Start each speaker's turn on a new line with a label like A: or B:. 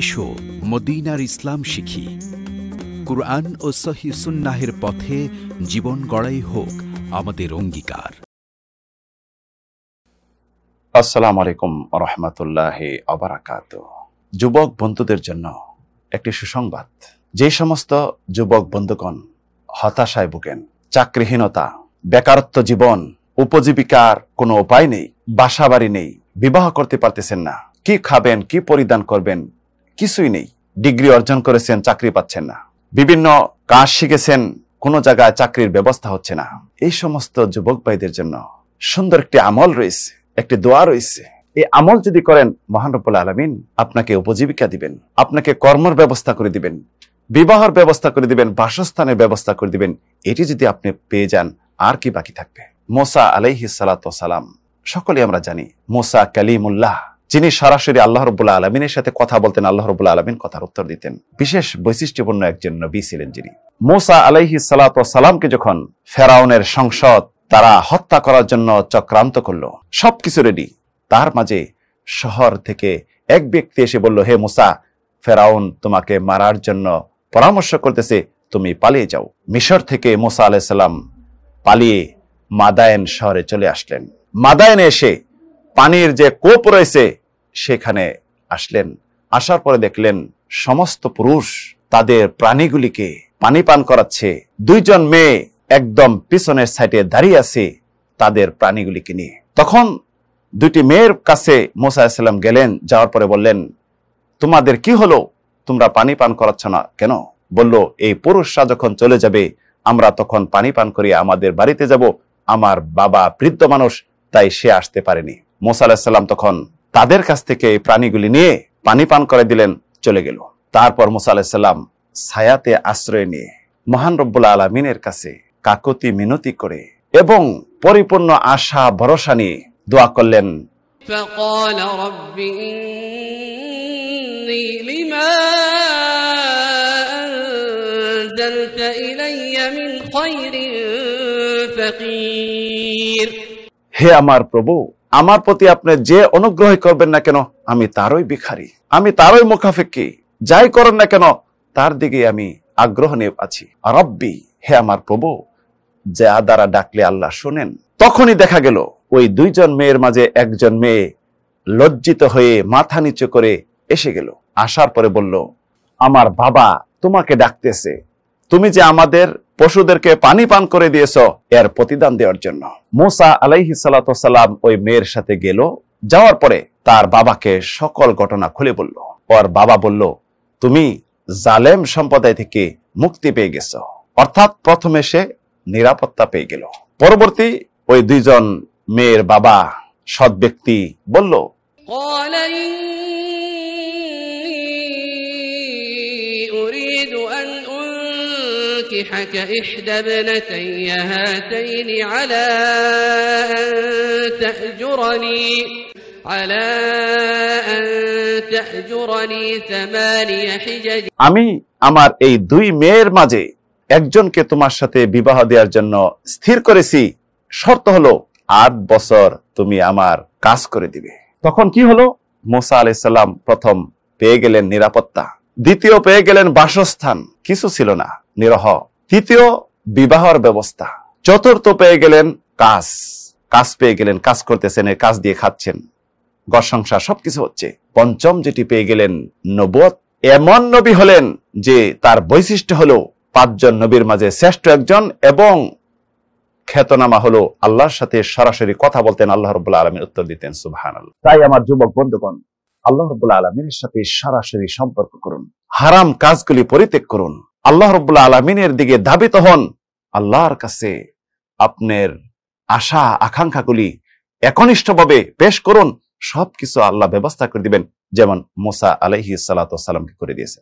A: এসো মদিনার ইসলাম শিখি কুরআন ও সহি সুন্নাহের পথে জীবন গড়াই হোক আমাদের অঙ্গীকার আসসালামু আলাইকুম রহমতুল্লাহ আবরাকাত যুবক বন্ধুদের জন্য একটি সুসংবাদ যে সমস্ত যুবক বন্ধুগণ হতাশায় ভুগেন চাকরিহীনতা বেকারত্ব জীবন উপজীবিকার কোনো উপায় নেই বাসা বাড়ি নেই বিবাহ করতে পারতেছেন না কি খাবেন কি পরিধান করবেন কিছুই নেই ডিগ্রি অর্জন করেছেন চাকরি পাচ্ছেন না বিভিন্ন কাজ শিখেছেন কোনো জায়গায় চাকরির ব্যবস্থা হচ্ছে না এই সমস্ত যুবক ভাইদের জন্য সুন্দর একটি আমল রয়েছে একটি দোয়া রয়েছে এই আমল যদি করেন মহানবুল আলমিন আপনাকে উপজীবিকা দিবেন আপনাকে কর্মর ব্যবস্থা করে দিবেন বিবাহর ব্যবস্থা করে দিবেন বাসস্থানের ব্যবস্থা করে দিবেন এটি যদি আপনি পেয়ে যান আর কি বাকি থাকবে মোসা আলাইহি সালাম সকলে আমরা জানি মোসা কালিমুল্লাহ যিনি সরাসরি আল্লাহ রবুল্লা আলমিনের সাথে কথা বলতেন আল্লাহ রবুল্লা আলমিন কথার উত্তর দিতেন বিশেষ বৈশিষ্ট্যপূর্ণ একজন নবী ছিলেন যিনি মোসা আলাইহি সালাতামকে যখন ফেরাউনের সংসদ তারা হত্যা করার জন্য চক্রান্ত করল সবকিছু রেডি তার মাঝে শহর থেকে এক ব্যক্তি এসে বলল হে মুসা ফেরাউন তোমাকে মারার জন্য পরামর্শ করতেছে তুমি পালিয়ে যাও মিশর থেকে মোসা আলাইসাল্লাম পালিয়ে মাদায়েন শহরে চলে আসলেন মাদায়েনে এসে পানির যে কোপ রয়েছে সেখানে আসলেন আসার পরে দেখলেন সমস্ত পুরুষ তাদের প্রাণীগুলিকে পানি পান করাচ্ছে দুইজন মেয়ে একদম পিছনের সাইডে দাঁড়িয়ে আছে তাদের প্রাণীগুলিকে নিয়ে তখন দুটি মেয়ের কাছে মোসাইসাল্লাম গেলেন যাওয়ার পরে বললেন তোমাদের কি হলো তোমরা পানি পান করাচ্ছ না কেন বলল এই পুরুষরা যখন চলে যাবে আমরা তখন পানি পান করিয়া আমাদের বাড়িতে যাব আমার বাবা বৃদ্ধ মানুষ তাই সে আসতে পারেনি মোসা তখন তাদের কাছ থেকে এই প্রাণীগুলি নিয়ে পানি পান করে দিলেন চলে গেল তারপর মোসা আলাহিসাল্লাম ছায়াতে আশ্রয় নিয়ে মহান রব্বুল্লা আলমিনের কাছে কাকতি মিনতি করে এবং পরিপূর্ণ আশা ভরসা নিয়ে দোয়া করলেন হে আমার প্রভু আমার প্রতি আপনি যে অনুগ্রহ করবেন না কেন আমি তারই ভিখারি আমি তারই মুখাফিকি যাই করেন না কেন তার দিকে আমি আগ্রহ নিয়ে আছি রব্বি হে আমার প্রভু যা দ্বারা ডাকলে আল্লাহ শোনেন তখনই দেখা গেল ওই দুইজন মেয়ের মাঝে একজন মেয়ে লজ্জিত হয়ে মাথা নিচু করে এসে গেল আসার পরে বলল আমার বাবা তোমাকে ডাকতেছে তুমি যে আমাদের পশুদেরকে পানি পান করে দিয়েছ এর প্রতিদান দেওয়ার জন্য মোসা আলাইহি সালাম ওই মেয়ের সাথে গেল যাওয়ার পরে তার বাবাকে সকল ঘটনা খুলে বলল ওর বাবা বলল তুমি জালেম সম্প্রদায় থেকে মুক্তি পেয়ে গেছ অর্থাৎ প্রথমে সে নিরাপত্তা পেয়ে গেল পরবর্তী ওই দুইজন মেয়ের বাবা সৎ ব্যক্তি বলল أنكحك إحدى ابنتي هاتين على أن تأجرني على أن تأجرني ثماني حجج আমি আমার এই দুই মেয়ের মাঝে একজনকে তোমার সাথে বিবাহ দেওয়ার জন্য স্থির করেছি শর্ত হলো আট বছর তুমি আমার কাজ করে দিবে তখন কি হলো মোসা আলাইসাল্লাম প্রথম পেয়ে গেলেন নিরাপত্তা দ্বিতীয় পেয়ে গেলেন বাসস্থান কিছু ছিল না নিরহ তৃতীয় বিবাহর ব্যবস্থা চতুর্থ পেয়ে গেলেন কাজ কাজ পেয়ে গেলেন কাজ করতেছেন কাজ দিয়ে খাচ্ছেন গড় সংসার সবকিছু হচ্ছে পঞ্চম যেটি পেয়ে গেলেন নবত এমন নবী হলেন যে তার বৈশিষ্ট্য হলো পাঁচজন নবীর মাঝে শ্রেষ্ঠ একজন এবং খ্যাতনামা হলো আল্লাহর সাথে সরাসরি কথা বলতেন আল্লাহ রবাহ আলমের উত্তর দিতেন সুবাহ তাই আমার যুবক বন্ধুগণ আল্লাহ রব আলমিনের সাথে সরাসরি সম্পর্ক করুন হারাম কাজগুলি পরিত্যাগ করুন আল্লাহ রব্বুল আলমিনের দিকে ধাবিত হন আল্লাহর কাছে আপনার আশা আকাঙ্ক্ষাগুলি একনিষ্ঠভাবে পেশ করুন সবকিছু আল্লাহ ব্যবস্থা করে দিবেন যেমন মোসা আলহি সালাতামকে করে দিয়েছে